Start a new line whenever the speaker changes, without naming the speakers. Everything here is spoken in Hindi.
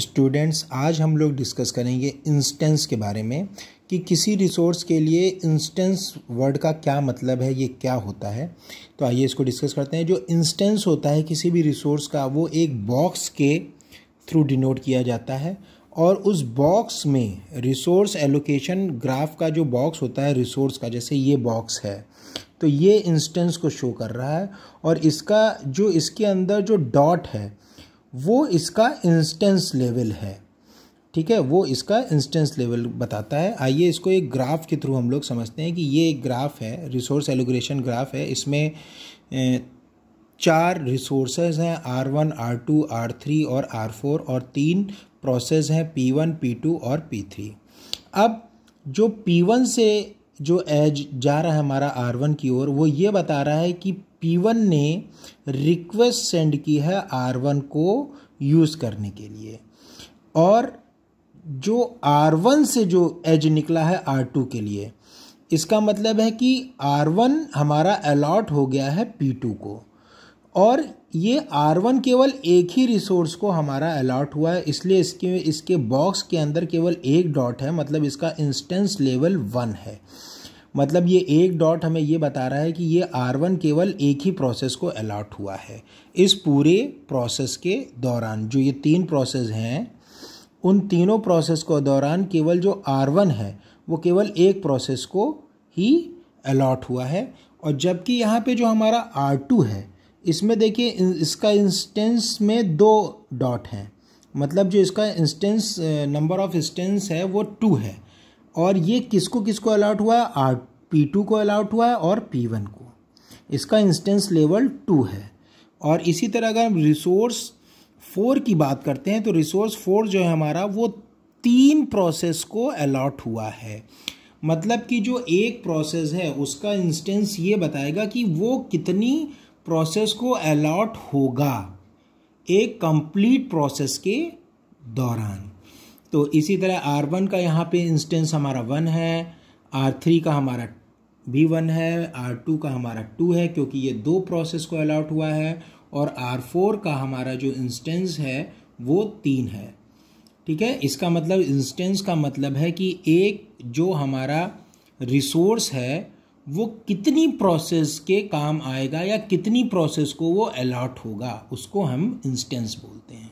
स्टूडेंट्स आज हम लोग डिस्कस करेंगे इंस्टेंस के बारे में कि किसी रिसोर्स के लिए इंस्टेंस वर्ड का क्या मतलब है ये क्या होता है तो आइए इसको डिस्कस करते हैं जो इंस्टेंस होता है किसी भी रिसोर्स का वो एक बॉक्स के थ्रू डिनोट किया जाता है और उस बॉक्स में रिसोर्स एलोकेशन ग्राफ का जो बॉक्स होता है रिसोर्स का जैसे ये बॉक्स है तो ये इंस्टेंस को शो कर रहा है और इसका जो इसके अंदर जो डॉट है वो इसका इंस्टेंस लेवल है ठीक है वो इसका इंस्टेंस लेवल बताता है आइए इसको एक ग्राफ के थ्रू हम लोग समझते हैं कि ये एक ग्राफ है रिसोर्स एलोग्रेशन ग्राफ है इसमें चार रिसोर्सेज हैं R one R two R three और आर फोर और तीन प्रोसेस हैं पी वन पी टू और पी थ्री अब जो पी वन से जो एज जा रहा है हमारा आर वन की ओर वो ये बता रहा है कि पी वन ने रिक्वेस्ट सेंड की है आर वन को यूज़ करने के लिए और जो आर वन से जो एज निकला है आर टू के लिए इसका मतलब है कि आर वन हमारा अलॉट हो गया है पी टू को और ये R1 केवल एक ही रिसोर्स को हमारा अलॉट हुआ है इसलिए इसके इसके बॉक्स के अंदर केवल एक डॉट है मतलब इसका इंस्टेंस लेवल वन है मतलब ये एक डॉट हमें ये बता रहा है कि ये R1 केवल एक ही प्रोसेस को अलाट हुआ है इस पूरे प्रोसेस के दौरान जो ये तीन प्रोसेस हैं उन तीनों प्रोसेस के दौरान केवल जो R1 है वो केवल एक प्रोसेस को ही अलाट हुआ है और जबकि यहाँ पे जो हमारा R2 है इसमें देखिए इसका इंस्टेंस में दो डॉट हैं मतलब जो इसका इंस्टेंस नंबर ऑफ इंस्टेंस है वो टू है और ये किसको किसको अलाउट हुआ है आर पी टू को अलाउट हुआ है और पी वन को इसका इंस्टेंस लेवल टू है और इसी तरह अगर हम रिसोर्स फोर की बात करते हैं तो रिसोर्स फोर जो है हमारा वो तीन प्रोसेस को अलाट हुआ है मतलब कि जो एक प्रोसेस है उसका इंस्टेंस ये बताएगा कि वो कितनी प्रोसेस को अलॉट होगा एक कंप्लीट प्रोसेस के दौरान तो इसी तरह आर वन का यहाँ पे इंस्टेंस हमारा वन है आर थ्री का हमारा भी वन है आर टू का हमारा टू है क्योंकि ये दो प्रोसेस को अलॉट हुआ है और आर फोर का हमारा जो इंस्टेंस है वो तीन है ठीक है इसका मतलब इंस्टेंस का मतलब है कि एक जो हमारा रिसोर्स है वो कितनी प्रोसेस के काम आएगा या कितनी प्रोसेस को वो अलॉट होगा उसको हम इंस्टेंस बोलते हैं